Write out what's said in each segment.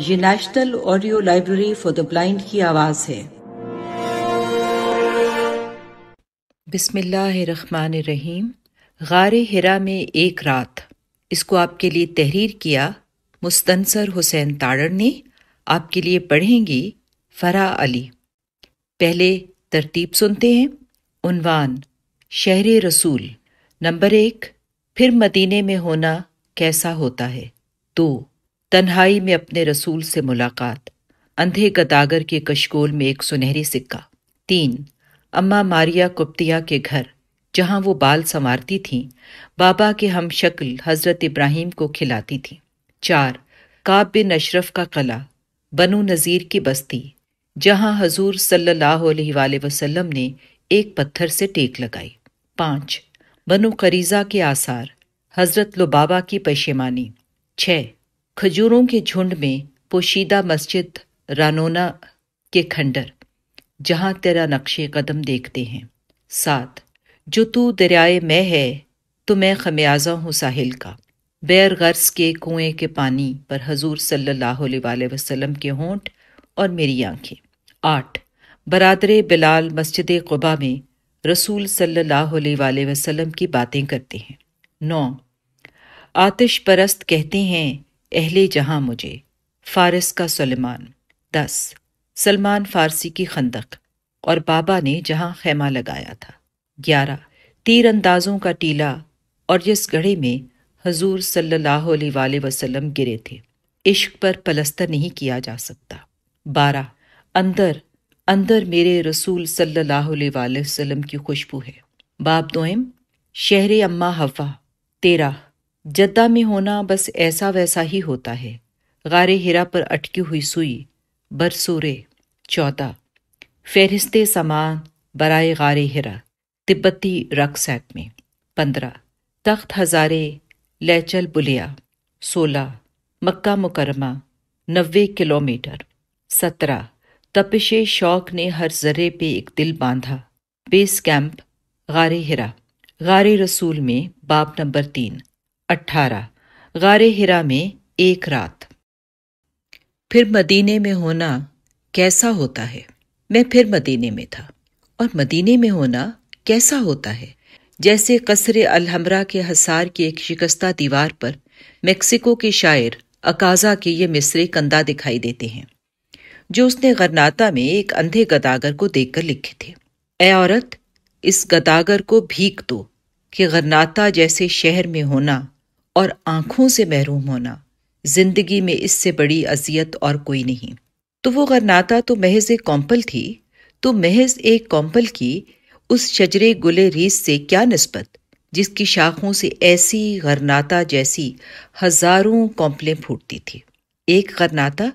ये national audio library for the blind की आवाज है बिस्मिल्लाहिर्रहमानिर्रहीम गारे हिरा में एक रात इसको आपके लिए तहरीर किया मुस्तनसर हुसैन ताड़ ने आपके लिए पढ़ेंगी फरा अली पहले तरतीब सुनते हैं उनवान शहर रसूल नंबर एक फिर मदीने में होना कैसा होता है दो तन्हाई में अपने रसूल से मुलाकात अंधे गदागर के कशकोल में एक सुनहरी सिक्का तीन अम्मा मारिया कुप्तिया के घर जहाँ वो बाल संवारती थीं बाबा के हम शक्ल हज़रत इब्राहिम को खिलाती थी चार काब्य बिन अशरफ का कला बनु नज़ीर की बस्ती जहां हजूर सल्लल्लाहु अलैहि वसल्लम ने एक पत्थर से टेक लगाई पांच बनु करीज़ा के आसार हज़रत लुबाबा की पेशेमानी छः खजूरों के झुंड में पोशीदा मस्जिद रानोना के खंडर जहाँ तेरा नक्शे कदम देखते हैं सात जो तू दरियाए मैं है तो मैं खमियाजा हूँ साहिल का बैर गर्स के कुएं के पानी पर हजूर सल्लल्लाहु अलैहि वसल्लम के होंठ और मेरी आंखें आठ बरदर बिलाल मस्जिद कुबा में रसूल सल्लल्लाहु अलैहि वसल्लम की बातें करते हैं नौ आतिश परस्त कहते हैं अहले जहां मुझे फारस का सलमान दस सलमान फारसी की खंदक और बाबा ने जहां खैमा लगाया था ग्यारह तीर अंदाजों का टीला और जिस गढ़े में हजूर सल्लल्लाहु अलैहि वसल्लम गिरे थे इश्क पर पलस्तर नहीं किया जा सकता बारह अंदर अंदर मेरे रसूल सल्लल्लाहु अलैहि वसल्लम की खुशबू है बाब दोम शहर अम्मा हवा तेरह जद्दा में होना बस ऐसा वैसा ही होता है गारे हिरा पर अटकी हुई सुई बरसूरे चौदह फहरिस्त सामान बराए गारे हिरा तिब्बती एक्ट में पंद्रह तख्त हज़ारे लेचल बुलिया सोलह मक्का मुकरमा नब्बे किलोमीटर सत्रह तपिश शौक ने हर जर्रे पे एक दिल बांधा बेस कैंप गारे हिरा गारे रसूल में बाप नंबर तीन अट्ठारह गार हिरा में एक रात फिर मदीने में होना कैसा होता है मैं फिर मदीने में था और मदीने में होना कैसा होता है जैसे कसर अलहमरा के हसार की एक शिकस्ता दीवार पर मेक्सिको के शायर अकाजा के ये मिसरे कंदा दिखाई देते हैं जो उसने गरनाता में एक अंधे गदागर को देखकर लिखे थे ए औरत इस गदागर को भीख दो कि गरनाता जैसे शहर में होना और आंखों से महरूम होना जिंदगी में इससे बड़ी अजियत और कोई नहीं तो वो गरनाता तो महज एक कॉम्पल थी तो महज एक कॉम्पल की उस शजरे गुले रीस से क्या नस्बत जिसकी शाखों से ऐसी गरनाता जैसी हजारों कॉम्पलें फूटती थी एक गरनाता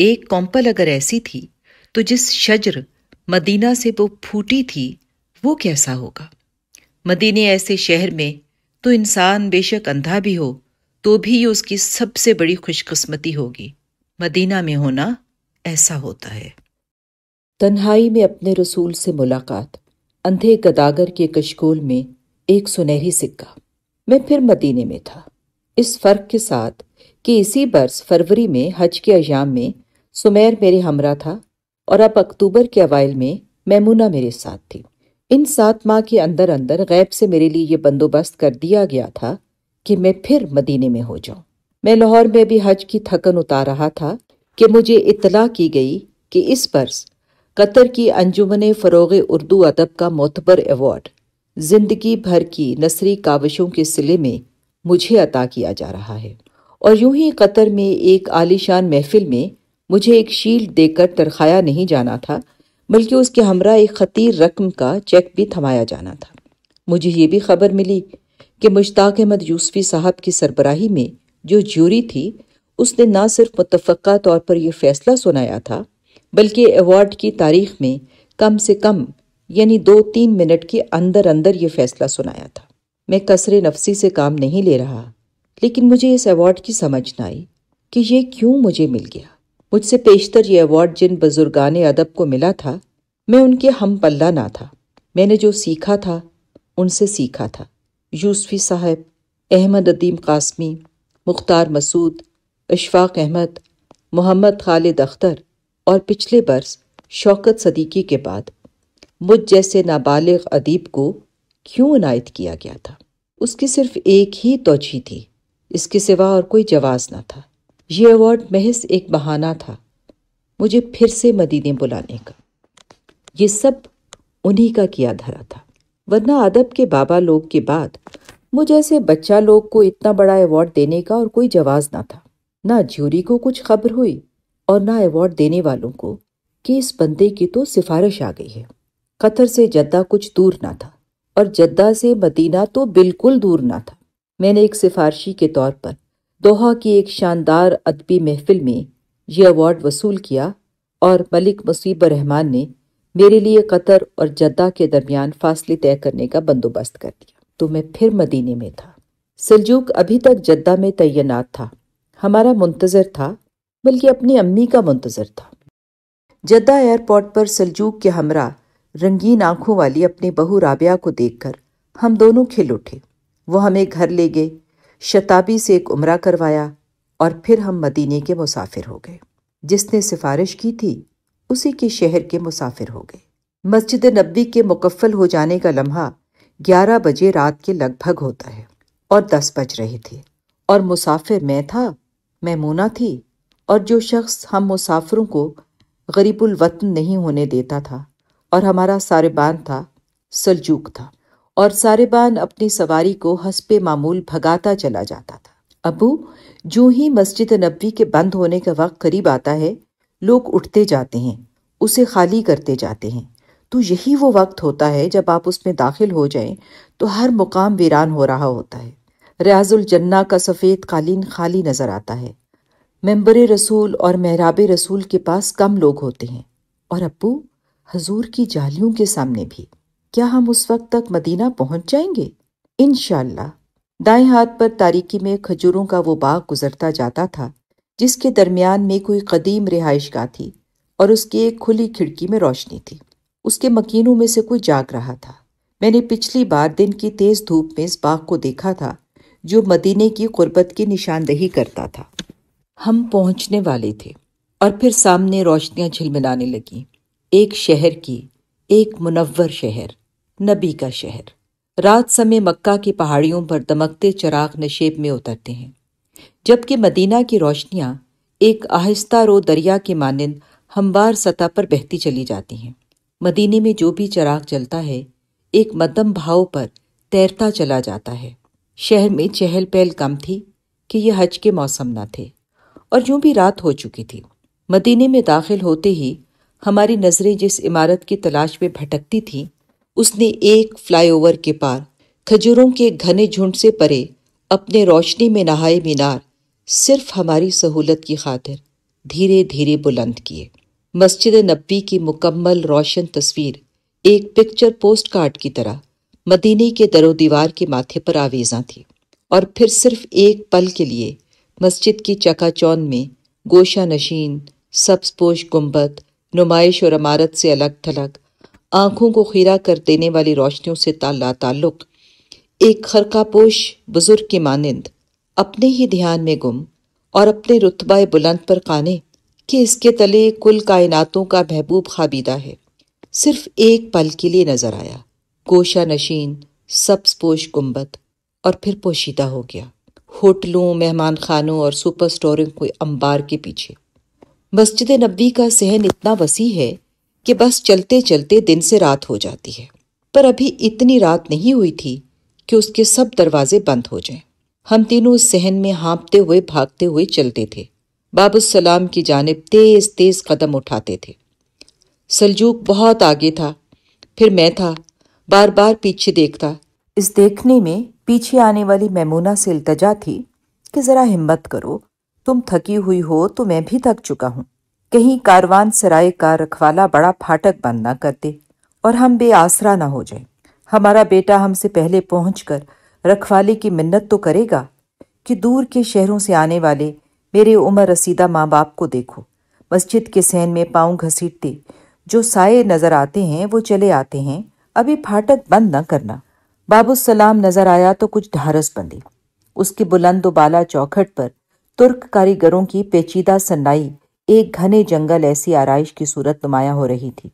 एक कॉम्पल अगर ऐसी थी तो जिस शजर मदीना से वो फूटी थी वो कैसा होगा मदीने ऐसे शहर में तो इंसान बेशक अंधा भी हो तो भी ये उसकी सबसे बड़ी खुशकिस्मती होगी मदीना में होना ऐसा होता है तन्हाई में अपने रसूल से मुलाकात अंधे गदागर के कशकोल में एक सुनहरी सिक्का मैं फिर मदीने में था इस फ़र्क के साथ कि इसी बर्स फरवरी में हज के अयाम में सुमेर मेरे हमरा था और अब अक्टूबर के अवाइल में मैमूना मेरे साथ थी इन सात माह के अंदर अंदर गैब से मेरे लिए ये बंदोबस्त कर दिया गया था कि मैं फिर मदीने में हो जाऊं मैं लाहौर में भी हज की थकन उतार रहा था कि मुझे इतला की गई कि इस वर्ष कतर की अंजुमन फ़रोग उर्दू अदब का मोतबर अवार्ड ज़िंदगी भर की नसरी काविशों के सिले में मुझे अता किया जा रहा है और यूं ही कतर में एक आलिशान महफिल में मुझे एक शील्ड देकर तरखाया नहीं जाना था बल्कि उसके हमरा एक खतीर रकम का चेक भी थमाया जाना था मुझे ये भी खबर मिली कि मुश्ताक अहमद यूसफी साहब की सरबराही में जो ज्यूरी थी उसने ना सिर्फ मुतफ़ा तौर पर यह फैसला सुनाया था बल्कि अवार्ड की तारीख में कम से कम यानी दो तीन मिनट के अंदर अंदर यह फैसला सुनाया था मैं कसरे नफसी से काम नहीं ले रहा लेकिन मुझे इस अवार्ड की समझ ना आई कि ये क्यों मुझे मिल गया मुझसे पेशतर ये अवार्ड जिन बुजुर्गान अदब को मिला था मैं उनके हम पल्ला ना था मैंने जो सीखा था उनसे सीखा था यूसफी साहब अहमद अदीम कासमी मुख्तार मसूद अशफाक अहमद मोहम्मद खालिद अख्तर और पिछले बर्स शौकत सदीकी के बाद मुझ जैसे नाबालिग अदीब को क्यों अनायत किया गया था उसकी सिर्फ एक ही तोजी थी इसके सिवा और कोई जवाज़ ना था ये अवार्ड महज एक बहाना था मुझे फिर से मदीने बुलाने का ये सब उन्हीं का किया धरा था वरना अदब के बाबा लोग के बाद मुझे ऐसे बच्चा लोग को इतना बड़ा अवार्ड देने का और कोई जवाब ना था ना ज्यूरी को कुछ खबर हुई और ना अवार्ड देने वालों को कि इस बंदे की तो सिफारिश आ गई है कतर से जद्दा कुछ दूर ना था और जद्दा से मदीना तो बिल्कुल दूर ना था मैंने एक सिफारशी के तौर पर दोहा की एक शानदार अदबी महफिल में ये अवार्ड वसूल किया और मलिक मुसीब रहमान ने मेरे लिए कतर और जद्दा के दरमियान फासले तय करने का बंदोबस्त कर दिया तो मैं फिर मदीने में था सलजूक अभी तक जद्दा में तैनात था हमारा मुंतज़र था बल्कि अपनी अम्मी का मुंतज़र था जद्दा एयरपोर्ट पर सलजूक के हमरा रंगीन आंखों वाली अपनी बहू राबिया को देखकर हम दोनों खिल उठे वो हमें घर ले गए शताबी से एक उम्र करवाया और फिर हम मदीने के मुसाफिर हो गए जिसने सिफारिश की थी उसी के शहर के मुसाफिर हो गए मस्जिद नबी के मुकफ़ल हो जाने का लम्हा ग्यारह बजे रात के लगभग होता है और दस बज रहे थे और मुसाफिर मैं था मोना थी और जो शख्स हम मुसाफिरों को गरीबुलवतन नहीं होने देता था और हमारा सारेबान था सलजूक था और सारेबान अपनी सवारी को हंसपे मामूल भगाता चला जाता था अबू जो ही मस्जिद नबी के बंद होने का वक्त करीब आता है लोग उठते जाते हैं उसे खाली करते जाते हैं तो यही वो वक्त होता है जब आप उसमें दाखिल हो जाएं तो हर मुकाम वीरान हो रहा होता है रियाजुल जन्ना का सफ़ेद कालीन खाली नज़र आता है मेम्बर रसूल और महराब रसूल के पास कम लोग होते हैं और अबू हजूर की जालियों के सामने भी क्या हम उस वक्त तक मदीना पहुंच जाएंगे इन दाएं हाथ पर तारीकी में खजूरों का वो बाग गुजरता जाता था जिसके दरमियान में कोई कदीम रिहाइश गाह थी और उसकी एक खुली खिड़की में रोशनी थी उसके मकीनों में से कोई जाग रहा था मैंने पिछली बार दिन की तेज़ धूप में इस बाग को देखा था जो मदीने की गुरबत की निशानदही करता था हम पहुंचने वाले थे और फिर सामने रोशनियां झिलमिलाने लगीं एक शहर की एक मुनवर शहर नबी का शहर रात समय मक्का की पहाड़ियों पर दमकते चराग नशेब में उतरते हैं जबकि मदीना की रोशनियाँ एक आहिस्ता रो दरिया के मानंद हमवार सतह पर बहती चली जाती हैं मदीने में जो भी चराग जलता है एक मदम भाव पर तैरता चला जाता है शहर में चहल पहल कम थी कि यह हज के मौसम न थे और यूं भी रात हो चुकी थी मदीने में दाखिल होते ही हमारी नज़रें जिस इमारत की तलाश में भटकती थीं उसने एक फ्लाईओवर के पार खजूरों के घने झुंड से परे अपने रोशनी में नहाए मीनार सिर्फ हमारी सहूलत की खातिर धीरे धीरे बुलंद किए मस्जिद नब्बी की मुकम्मल रोशन तस्वीर एक पिक्चर पोस्ट कार्ड की तरह मदीने के दरो दीवार के माथे पर आवेजा थी और फिर सिर्फ एक पल के लिए मस्जिद की चकाचौन में गोशा नशीन सब्सपोश गुम्बद नुमाइश और अमारत से अलग थलग आंखों को खीरा कर देने वाली रोशनियों से ताला ताल्लुक एक खरकापोश बुजुर्ग की मानंद अपने ही ध्यान में गुम और अपने रुतबा बुलंद पर काने कि इसके तले कुल कायनातों का महबूब खाबीदा है सिर्फ एक पल के लिए नजर आया गोशा नशीन सब्स पोश गुम्बद और फिर पोशीदा हो गया होटलों मेहमान खानों और सुपर स्टोरों के अंबार के पीछे मस्जिद नबी का सहन इतना वसी है कि बस चलते चलते दिन से रात हो जाती है पर अभी इतनी रात नहीं हुई थी कि उसके सब दरवाजे बंद हो जाएं। हम तीनों उस सहन में हाँपते हुए भागते हुए चलते थे बाबू सलाम की जानब तेज तेज कदम उठाते थे सलजूक बहुत आगे था फिर मैं था बार बार पीछे देखता इस देखने में पीछे आने वाली मैमूना से इल्तजा थी कि ज़रा हिम्मत करो तुम थकी हुई हो तो मैं भी थक चुका हूँ कहीं कारवान सराय का रखवाला बड़ा फाटक बंद ना करते और हम बेआसरा ना हो जाए हमारा बेटा हमसे पहले कर रखवाले की मिन्नत तो करेगा कि दूर के शहरों से आने वाले मेरे उम्र रसीदा माँ बाप को देखो मस्जिद के सहन में पाँव घसीटते जो साये नज़र आते हैं वो चले आते हैं अभी फाटक बंद न करना बाबू सलाम नज़र आया तो कुछ ढारस बंदी उसकी बुलंद बाला चौखट पर तुर्क कारीगरों की पेचीदा सन्नाई एक घने जंगल ऐसी आरइश की सूरत नुमाया हो रही थी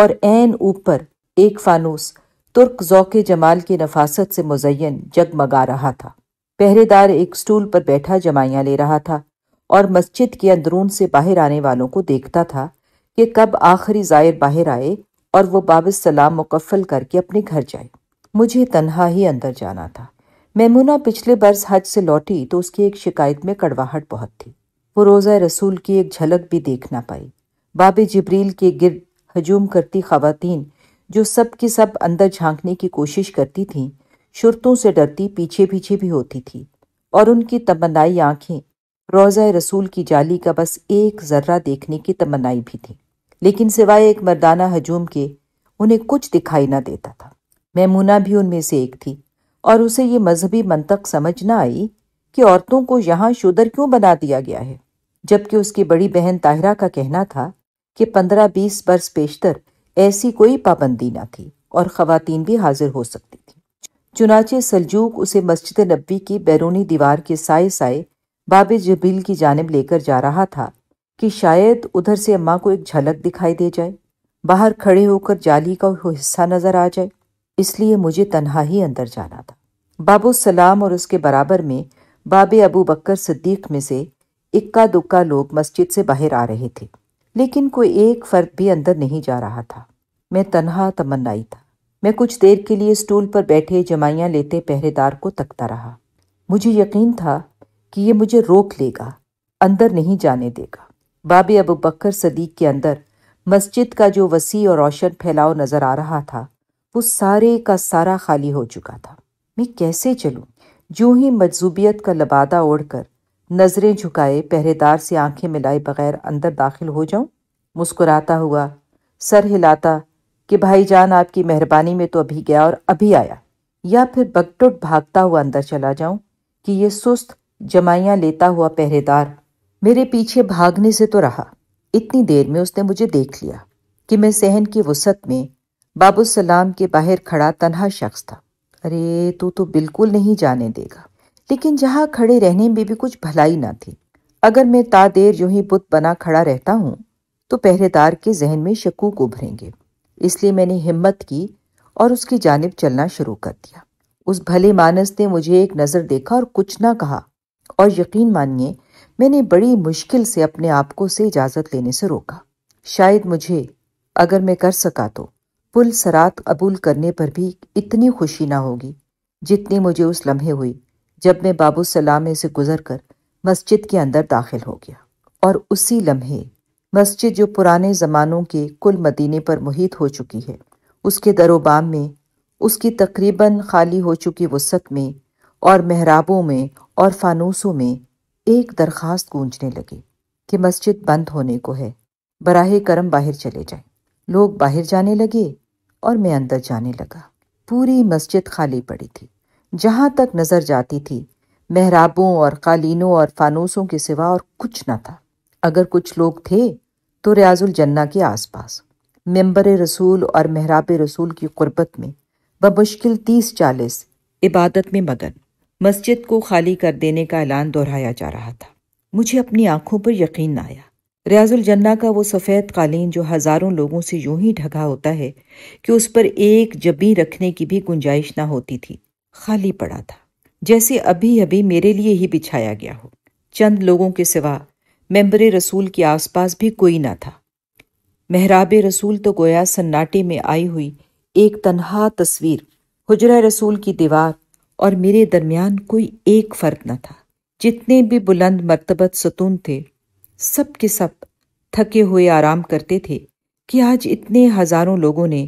और एन ऊपर एक फानूस तुर्क जौके जमाल की नफासत से मुजयन जगमगा रहा था पहरेदार एक स्टूल पर बैठा जमाइयाँ ले रहा था और मस्जिद के अंदरून से बाहर आने वालों को देखता था कि कब आखिरी जायर बाहर आए और वो बाबस सलाम मुकफ़ल करके अपने घर जाए मुझे तनहा ही अंदर जाना था मैमुना पिछले बर्स हज से लौटी तो उसकी एक शिकायत में कड़वाहट बहुत थी वो रोज़ा रसूल की एक झलक भी देख ना पाई बाब जबरील के गिरद हजूम करती खातन जो सब के सब अंदर झांकने की कोशिश करती थीं शुरतों से डरती पीछे पीछे भी होती थी और उनकी तमन्नाई आंखें रोज़ा रसूल की जाली का बस एक जर्रा देखने की तमन्नाई भी थी लेकिन सिवाय एक मर्दाना हजूम के उन्हें कुछ दिखाई ना देता था मैमूना भी उनमें से एक थी और उसे ये मजहबी मनतक समझ ना आई कि औरतों को यहाँ शूदर क्यों बना दिया गया है जबकि उसकी बड़ी बहन ताहिरा का कहना था कि पंद्रह बीस बरस पेशतर ऐसी कोई पाबंदी ना थी और ख़वातीन भी हाजिर हो सकती थी चुनाचे सलजूक उसे मस्जिद नबी की बैरूनी दीवार के साए साए बाब जबील की जानब लेकर जा रहा था कि शायद उधर से अम्मा को एक झलक दिखाई दे जाए बाहर खड़े होकर जाली का हिस्सा नजर आ जाए इसलिए मुझे तनहा ही अंदर जाना था बाबू सलाम और उसके बराबर में बाबे अबू बकर सिद्दीक में से इक्का दुक्का लोग मस्जिद से बाहर आ रहे थे लेकिन कोई एक फर्द भी अंदर नहीं जा रहा था मैं तनहा तमन्नाई था मैं कुछ देर के लिए स्टूल पर बैठे जमाइयाँ लेते पहरेदार को तकता रहा मुझे यकीन था कि ये मुझे रोक लेगा अंदर नहीं जाने देगा बाबे अबू बकर सदीक के अंदर मस्जिद का जो वसी और रोशन फैलाव नज़र आ रहा था वो सारे का सारा खाली हो चुका था मैं कैसे चलूँ जो ही मजजूबियत का लबादा ओढ़कर नज़रें झुकाए पहरेदार से आंखें मिलाए बगैर अंदर दाखिल हो जाऊं मुस्कुराता हुआ सर हिलाता कि भाई जान आपकी मेहरबानी में तो अभी गया और अभी आया या फिर बगटुट भागता हुआ अंदर चला जाऊं कि ये सुस्त जमाइयाँ लेता हुआ पहरेदार मेरे पीछे भागने से तो रहा इतनी देर में उसने मुझे देख लिया कि मैं सहन की वसत में बाबू सलाम के बाहर खड़ा तनहा शख्स था अरे तू तो बिल्कुल नहीं जाने देगा लेकिन जहाँ खड़े रहने में भी कुछ भलाई ना थी अगर मैं देर यूं ही बुत बना खड़ा रहता हूँ तो पहरेदार के जहन में शकूक उभरेंगे इसलिए मैंने हिम्मत की और उसकी जानब चलना शुरू कर दिया उस भले मानस ने मुझे एक नज़र देखा और कुछ ना कहा और यकीन मानिए मैंने बड़ी मुश्किल से अपने आप को से इजाज़त लेने से रोका शायद मुझे अगर मैं कर सका तो पुल सरात कबूल करने पर भी इतनी खुशी ना होगी जितनी मुझे उस लम्हे हुई जब मैं बाबू सलाम में से गुजर कर मस्जिद के अंदर दाखिल हो गया और उसी लम्हे मस्जिद जो पुराने ज़मानों के कुल मदीने पर मुहित हो चुकी है उसके दरोबाम में उसकी तकरीबन खाली हो चुकी वसत में और मेहराबों में और फानूसों में एक दरख्वास्त गूंजने लगी कि मस्जिद बंद होने को है बराह करम बाहर चले जाए लोग बाहर जाने लगे और मैं अंदर जाने लगा पूरी मस्जिद खाली पड़ी थी जहाँ तक नज़र जाती थी मेहराबों और कालीनों और फानूसों के सिवा और कुछ न था अगर कुछ लोग थे तो रियाजुल जन्ना के आसपास मेंबर रसूल और महराब रसूल की कुर्बत में बमुश्किल तीस चालीस इबादत में मगन मस्जिद को खाली कर देने का ऐलान दोहराया जा रहा था मुझे अपनी आंखों पर यकीन न आया रियाजुल जन्ना का वो सफ़ेद कालीन जो हज़ारों लोगों से यूं ही ढका होता है कि उस पर एक जबी रखने की भी गुंजाइश ना होती थी खाली पड़ा था जैसे अभी अभी मेरे लिए ही बिछाया गया हो चंद लोगों के सिवा मेम्बर रसूल के आसपास भी कोई ना था महराब रसूल तो गोया सन्नाटे में आई हुई एक तनहा तस्वीर हजरा रसूल की दीवार और मेरे दरमियान कोई एक फ़र्क न था जितने भी बुलंद मरतबत सतून थे सब के सब थके हुए आराम करते थे कि आज इतने हज़ारों लोगों ने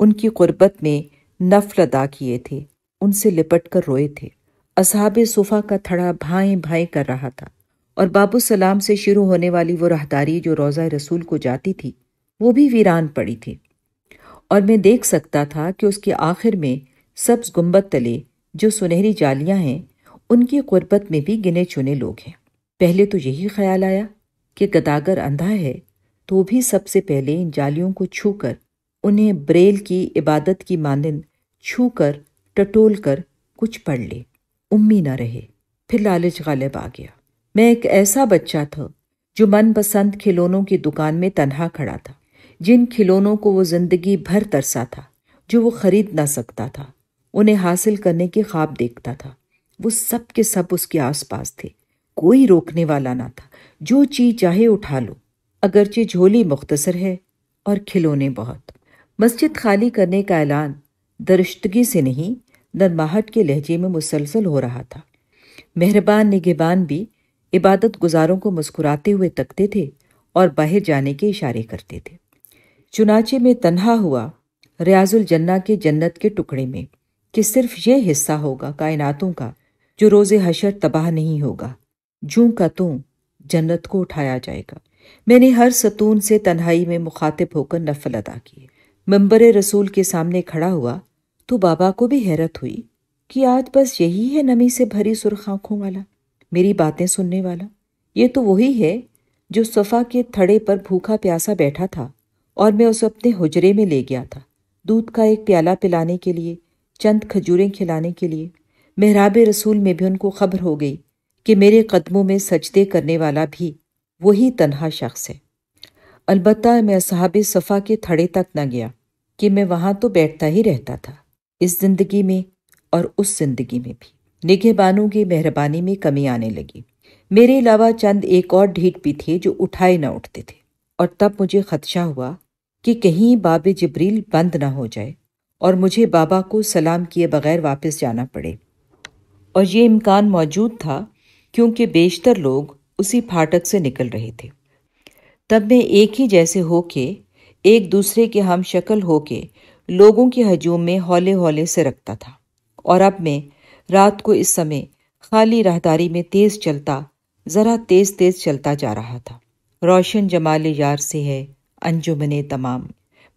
उनकी कुर्बत में नफल अदा किए थे उनसे लिपट कर रोए थे असहाब सोफ़ा का थड़ा भाई भाई कर रहा था और बाबू सलाम से शुरू होने वाली वो राहदारी जो रोज़ा रसूल को जाती थी वो भी वीरान पड़ी थी और मैं देख सकता था कि उसके आखिर में सब्ज गुम्बद तले जो सुनहरी जालियां हैं उनकी कुर्बत में भी गिने चुने लोग हैं पहले तो यही ख्याल आया कि गदागर अंधा है तो भी सबसे पहले इन जालियों को छूकर उन्हें ब्रेल की इबादत की मानंद छू कर टटोल कर कुछ पढ़ ले उम्मी न रहे फिर लालच गालिब आ गया मैं एक ऐसा बच्चा था जो मनपसंद खिलौनों की दुकान में तनहा खड़ा था जिन खिलौनों को वो जिंदगी भर तरसा था जो वो खरीद ना सकता था उन्हें हासिल करने के ख्वाब देखता था वो सब के सब उसके आसपास थे कोई रोकने वाला ना था जो चीज चाहे उठा लो अगरचे झोली मुख्तसर है और खिलौने बहुत मस्जिद खाली करने का ऐलान दरिश्तगी से नहीं नरमाहट के लहजे में मुसलसल हो रहा था मेहरबान निगेबान भी इबादत गुजारों को मुस्कुराते हुए तकते थे और बाहर जाने के इशारे करते थे चुनाचे में तन्हा हुआ रियाजुल जन्ना के जन्नत के टुकड़े में कि सिर्फ ये हिस्सा होगा कायनातों का जो रोज़ हशर तबाह नहीं होगा जूं का तूं जन्नत को उठाया जाएगा मैंने हर सतून से तन्हाई में मुखातिब होकर नफल अदा किए मंबर रसूल के सामने खड़ा हुआ तो बाबा को भी हैरत हुई कि आज बस यही है नमी से भरी सुरख आंखों वाला मेरी बातें सुनने वाला ये तो वही है जो सफ़ा के थड़े पर भूखा प्यासा बैठा था और मैं उसे अपने हुजरे में ले गया था दूध का एक प्याला पिलाने के लिए चंद खजूरें खिलाने के लिए मेहराब रसूल में भी उनको खबर हो गई कि मेरे कदमों में सजदे करने वाला भी वही तनहा शख्स है अलबत् मैं असहाब सफ़ा के थड़े तक न गया कि मैं वहाँ तो बैठता ही रहता था इस ज़िंदगी में और उस ज़िंदगी में भी निगे बानों की मेहरबानी में कमी आने लगी मेरे अलावा चंद एक और ढीठ भी थे जो उठाए ना उठते थे और तब मुझे खदशा हुआ कि कहीं बाब जबरील बंद ना हो जाए और मुझे बाबा को सलाम किए बगैर वापस जाना पड़े और ये इम्कान मौजूद था क्योंकि बेशतर लोग उसी फाटक से निकल रहे थे तब मैं एक ही जैसे होके एक दूसरे के हम शक्ल होके लोगों के हजूम में हौले हौले से रखता था और अब मैं रात को इस समय खाली राहदारी में तेज चलता ज़रा तेज तेज चलता जा रहा था रोशन जमाल यार से है अंजुमन तमाम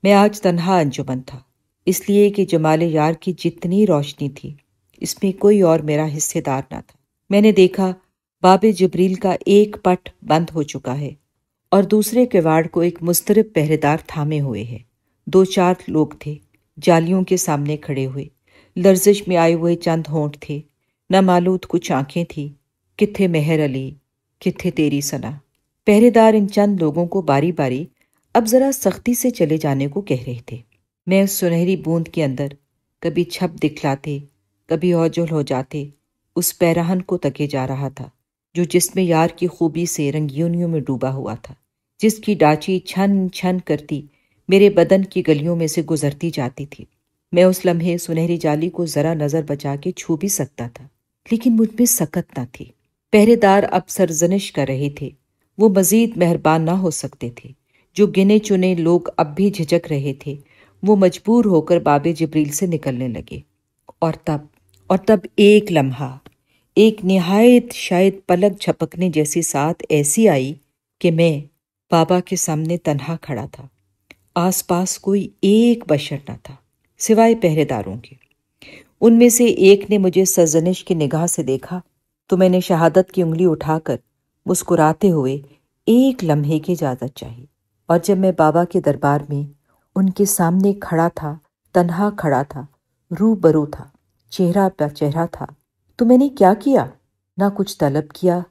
मैं आज तन्हा अंजुमन था इसलिए कि जमाल यार की जितनी रोशनी थी इसमें कोई और मेरा हिस्सेदार ना था मैंने देखा बाब जबरील का एक पट बंद हो चुका है और दूसरे किवाड़ को एक मुस्तरब पहरेदार थामे हुए है दो चार लोग थे जालियों के सामने खड़े हुए लर्जिश में आए हुए चंद होंठ थे न मालूद कुछ आंखें थी किथे मेहर अली किथे तेरी सना पहरेदार इन चंद लोगों को बारी बारी अब जरा सख्ती से चले जाने को कह रहे थे मैं उस सुनहरी बूंद के अंदर कभी छप दिखलाते कभी ओझल हो जाते उस पैराहन को तके जा रहा था जो जिसमें यार की खूबी से रंगीनियों में डूबा हुआ था जिसकी डाची छन छन करती मेरे बदन की गलियों में से गुजरती जाती थी मैं उस लम्हे सुनहरी जाली को जरा नजर बचा के छू भी सकता था लेकिन मुझ में सकत ना थी पहरेदार अब सरजनिश कर रहे थे वो मजीद मेहरबान ना हो सकते थे जो गिने चुने लोग अब भी झिझक रहे थे वो मजबूर होकर बाबे जबरील से निकलने लगे और तब और तब एक लम्हा एक नहायत शायद पलक झपकने जैसी साथ ऐसी आई कि मैं बाबा के सामने तन्हा खड़ा था आसपास कोई एक बशर न था सिवाय पहरेदारों के उनमें से एक ने मुझे सजनिश की निगाह से देखा तो मैंने शहादत की उंगली उठाकर मुस्कुराते हुए एक लम्हे की इजाज़त चाहिए और जब मैं बाबा के दरबार में उनके सामने खड़ा था तन्हा खड़ा था रू बरू था चेहरा पर चेहरा था तो मैंने क्या किया ना कुछ तलब किया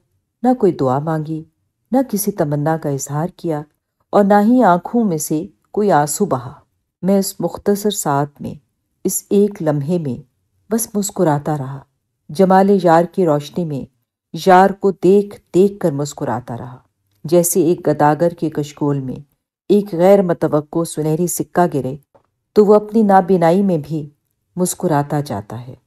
ना कोई दुआ मांगी ना किसी तमन्ना का इजहार किया और ना ही आंखों में से कोई आंसू बहा मैं इस मुख्तसर साथ में इस एक लम्हे में बस मुस्कुराता रहा जमाल यार की रोशनी में यार को देख देख कर मुस्कुराता रहा जैसे एक गदागर के कशकोल में एक गैर मतवक़ सुनहरी सिक्का गिरे तो वह अपनी नाबिनाई में भी मुस्कुराता जाता है